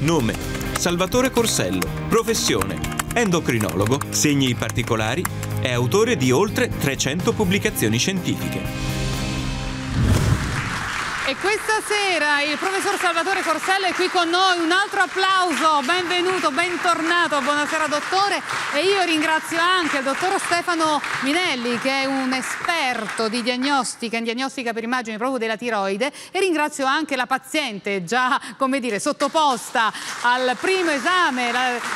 Nome Salvatore Corsello. Professione Endocrinologo, segni particolari, è autore di oltre 300 pubblicazioni scientifiche. E questa sera il professor Salvatore Corsella è qui con noi, un altro applauso, benvenuto, bentornato, buonasera dottore e io ringrazio anche il dottor Stefano Minelli che è un esperto di diagnostica, in diagnostica per immagini proprio della tiroide e ringrazio anche la paziente già come dire sottoposta al primo esame,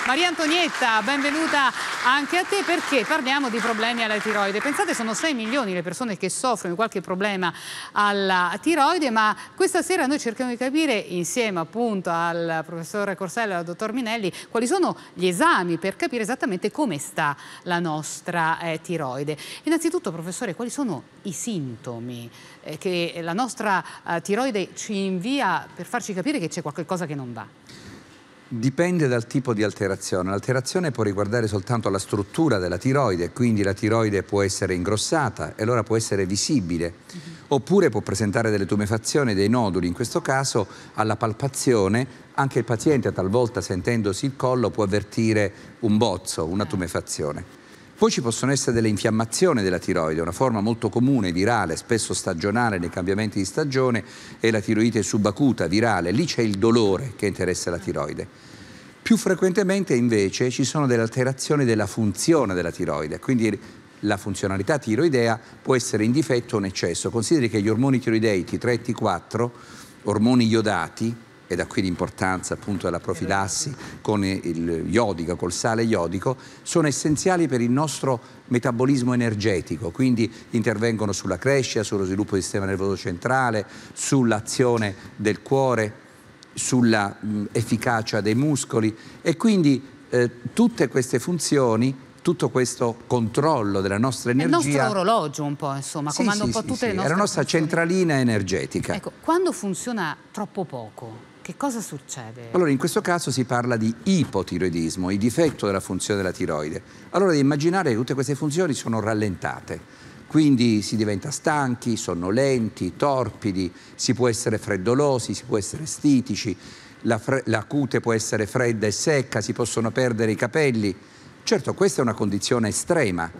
Maria Antonietta, benvenuta anche a te perché parliamo di problemi alla tiroide, pensate sono 6 milioni le persone che soffrono di qualche problema alla tiroide ma ma questa sera noi cerchiamo di capire insieme appunto al professore Corsella e al dottor Minelli quali sono gli esami per capire esattamente come sta la nostra eh, tiroide. Innanzitutto professore quali sono i sintomi eh, che la nostra eh, tiroide ci invia per farci capire che c'è qualcosa che non va? Dipende dal tipo di alterazione. L'alterazione può riguardare soltanto la struttura della tiroide, quindi la tiroide può essere ingrossata e allora può essere visibile. Mm -hmm oppure può presentare delle tumefazioni, dei noduli, in questo caso alla palpazione anche il paziente talvolta sentendosi il collo può avvertire un bozzo, una tumefazione. Poi ci possono essere delle infiammazioni della tiroide, una forma molto comune, virale, spesso stagionale nei cambiamenti di stagione, è la tiroide subacuta, virale, lì c'è il dolore che interessa la tiroide. Più frequentemente invece ci sono delle alterazioni della funzione della tiroide, quindi la funzionalità tiroidea può essere in difetto o in eccesso. Consideri che gli ormoni tiroidei T3 e T4, ormoni iodati, e da qui l'importanza appunto della profilassi con il iodico, col sale iodico, sono essenziali per il nostro metabolismo energetico, quindi intervengono sulla crescita, sullo sviluppo del sistema nervoso centrale, sull'azione del cuore, sulla mh, efficacia dei muscoli e quindi eh, tutte queste funzioni tutto questo controllo della nostra energia. Il nostro orologio un po', insomma, sì, comanda sì, un po' tutte sì, le nostre... È la nostra funzioni. centralina energetica. Ecco, quando funziona troppo poco, che cosa succede? Allora, in questo caso si parla di ipotiroidismo, il difetto della funzione della tiroide. Allora, di immaginare che tutte queste funzioni sono rallentate. Quindi si diventa stanchi, sonnolenti, torpidi, si può essere freddolosi, si può essere stitici, la, la cute può essere fredda e secca, si possono perdere i capelli. Certo, questa è una condizione estrema.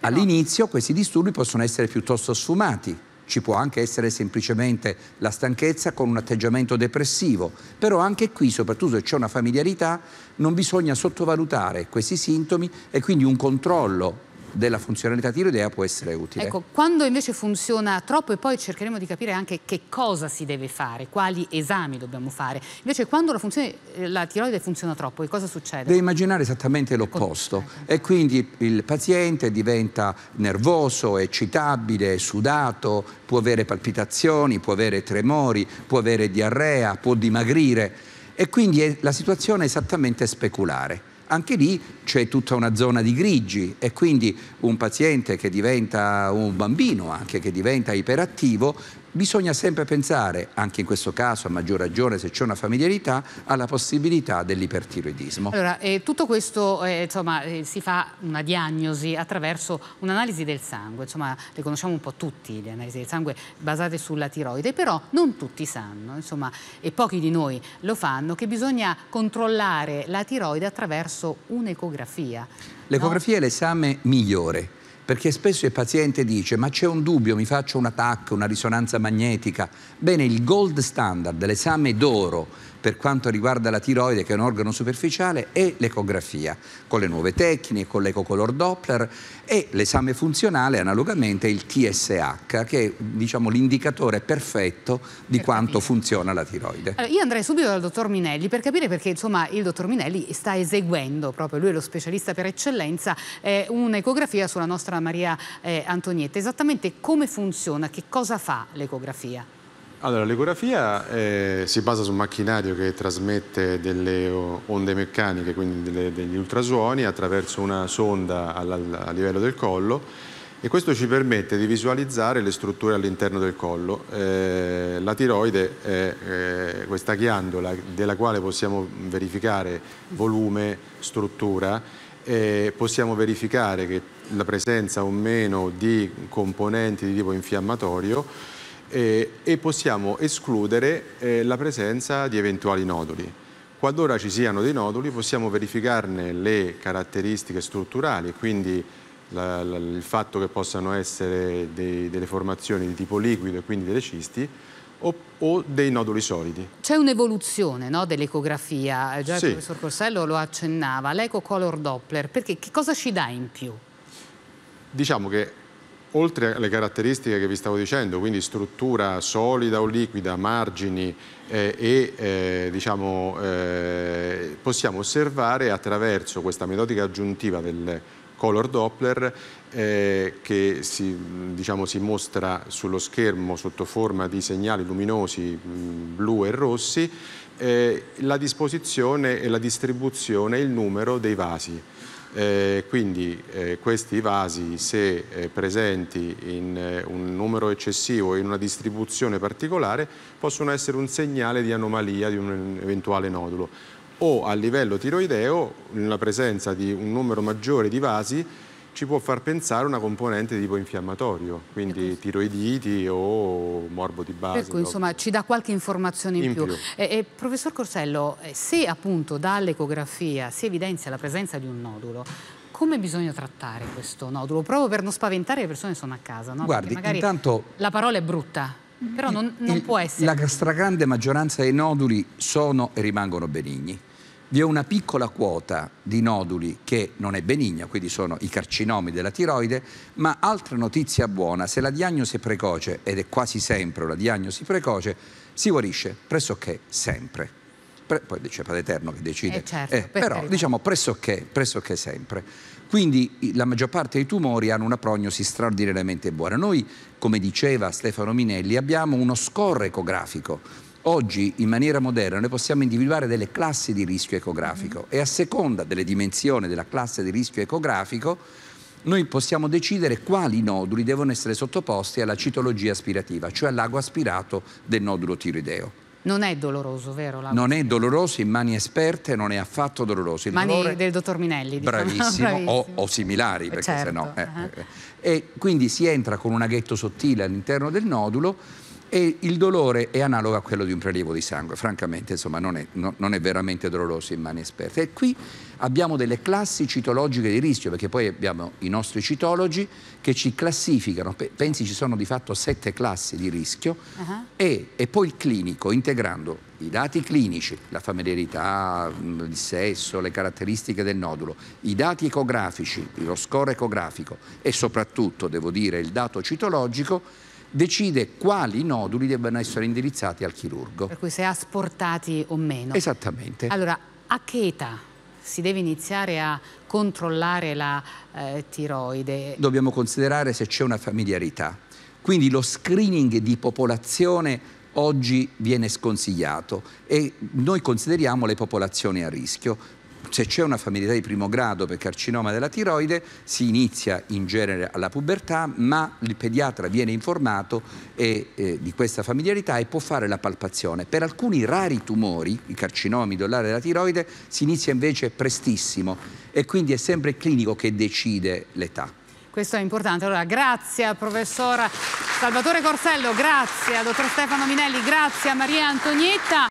All'inizio questi disturbi possono essere piuttosto sfumati, ci può anche essere semplicemente la stanchezza con un atteggiamento depressivo, però anche qui, soprattutto se c'è una familiarità, non bisogna sottovalutare questi sintomi e quindi un controllo della funzionalità tiroidea può essere utile. Ecco, quando invece funziona troppo e poi cercheremo di capire anche che cosa si deve fare, quali esami dobbiamo fare. Invece quando la, funzione, eh, la tiroide funziona troppo, che cosa succede? Devi immaginare esattamente l'opposto ecco. e quindi il paziente diventa nervoso, eccitabile, sudato, può avere palpitazioni, può avere tremori, può avere diarrea, può dimagrire e quindi la situazione è esattamente speculare anche lì c'è tutta una zona di grigi e quindi un paziente che diventa un bambino anche che diventa iperattivo bisogna sempre pensare, anche in questo caso a maggior ragione se c'è una familiarità, alla possibilità dell'ipertiroidismo. Allora, eh, tutto questo eh, insomma, eh, si fa una diagnosi attraverso un'analisi del sangue, insomma le conosciamo un po' tutti le analisi del sangue basate sulla tiroide, però non tutti sanno, insomma, e pochi di noi lo fanno, che bisogna controllare la tiroide attraverso un'ecografia. L'ecografia no? è l'esame migliore perché spesso il paziente dice ma c'è un dubbio, mi faccio un attacco, una risonanza magnetica. Bene, il gold standard, l'esame d'oro per quanto riguarda la tiroide che è un organo superficiale è l'ecografia, con le nuove tecniche, con l'ecocolor Doppler e l'esame funzionale analogamente è il TSH che è diciamo, l'indicatore perfetto di per quanto capire. funziona la tiroide. Allora, io andrei subito dal dottor Minelli per capire perché insomma, il dottor Minelli sta eseguendo, proprio lui è lo specialista per eccellenza, eh, un'ecografia sulla nostra Maria eh, Antonietta, esattamente come funziona, che cosa fa l'ecografia? Allora, l'ecografia eh, si basa su un macchinario che trasmette delle eh, onde meccaniche, quindi delle, degli ultrasuoni, attraverso una sonda al, al, a livello del collo e questo ci permette di visualizzare le strutture all'interno del collo. Eh, la tiroide è eh, questa ghiandola della quale possiamo verificare volume, struttura, e possiamo verificare che la presenza o meno di componenti di tipo infiammatorio eh, e possiamo escludere eh, la presenza di eventuali noduli. Qualora ci siano dei noduli possiamo verificarne le caratteristiche strutturali, quindi la, la, il fatto che possano essere dei, delle formazioni di tipo liquido e quindi delle cisti, o, dei noduli solidi. C'è un'evoluzione no, dell'ecografia, già sì. il professor Corsello lo accennava, l'eco color Doppler, perché che cosa ci dà in più? diciamo che oltre alle caratteristiche che vi stavo dicendo, quindi struttura solida o liquida, margini eh, e eh, diciamo, eh, possiamo osservare attraverso questa metodica aggiuntiva del color Doppler eh, che si, diciamo, si, mostra sullo schermo sotto forma di segnali luminosi mm, blu e rossi eh, la disposizione e la distribuzione e il numero dei vasi. Eh, quindi eh, questi vasi, se eh, presenti in eh, un numero eccessivo e in una distribuzione particolare, possono essere un segnale di anomalia di un eventuale nodulo. O a livello tiroideo, la presenza di un numero maggiore di vasi, ci può far pensare una componente tipo infiammatorio, quindi tiroiditi o morbo di base. Ecco, insomma ci dà qualche informazione in, in più. più. Eh, eh, professor Corsello, eh, se appunto dall'ecografia si evidenzia la presenza di un nodulo, come bisogna trattare questo nodulo? Proprio per non spaventare le persone che sono a casa, no? Guardi, intanto... la parola è brutta. Però non, non il, può essere. La stragrande maggioranza dei noduli sono e rimangono benigni vi è una piccola quota di noduli che non è benigna, quindi sono i carcinomi della tiroide, ma altra notizia buona, se la diagnosi è precoce, ed è quasi sempre una diagnosi precoce, si guarisce pressoché sempre poi c'è Padre Eterno che decide, eh certo, eh, però carità. diciamo pressoché, pressoché, sempre. Quindi la maggior parte dei tumori hanno una prognosi straordinariamente buona. Noi, come diceva Stefano Minelli, abbiamo uno score ecografico Oggi in maniera moderna noi possiamo individuare delle classi di rischio ecografico e a seconda delle dimensioni della classe di rischio ecografico noi possiamo decidere quali noduli devono essere sottoposti alla citologia aspirativa, cioè all'ago aspirato del nodulo tiroideo. Non è doloroso, vero? La... Non è doloroso, in mani esperte non è affatto doloroso. Il mani dolore... del dottor Minelli, diciamo. Bravissimo, Bravissimo. O, o, similari, perché certo. se no... Certo. Eh, eh, eh. E quindi si entra con un aghetto sottile all'interno del nodulo e il dolore è analogo a quello di un prelievo di sangue, francamente insomma, non, è, no, non, è, veramente doloroso in mani esperte. E qui abbiamo delle classi citologiche di rischio, perché poi abbiamo i nostri citologi che ci classificano, pensi ci sono di fatto sette classi di rischio, uh -huh. e, e poi il clinico, integrando i dati clinici, la familiarità, mm, il sesso, le caratteristiche del nodulo, i dati ecografici, lo score ecografico e soprattutto, devo dire, il dato citologico, decide quali noduli debbano essere indirizzati al chirurgo. Per cui se asportati o meno. Esattamente. Allora, a che età si deve iniziare a controllare la eh, tiroide? Dobbiamo considerare se c'è una familiarità. Quindi lo screening di popolazione oggi viene sconsigliato e noi consideriamo le popolazioni a rischio se c'è una familiarità di primo grado per carcinoma della tiroide si inizia in genere alla pubertà ma il pediatra viene informato e, eh, di questa familiarità e può fare la palpazione. Per alcuni rari tumori, i carcinomi dell'area della tiroide, si inizia invece prestissimo e quindi è sempre il clinico che decide l'età. Questo è importante. Allora, grazie al professor Salvatore Corsello, grazie a dottor Stefano Minelli, grazie a Maria Antonietta.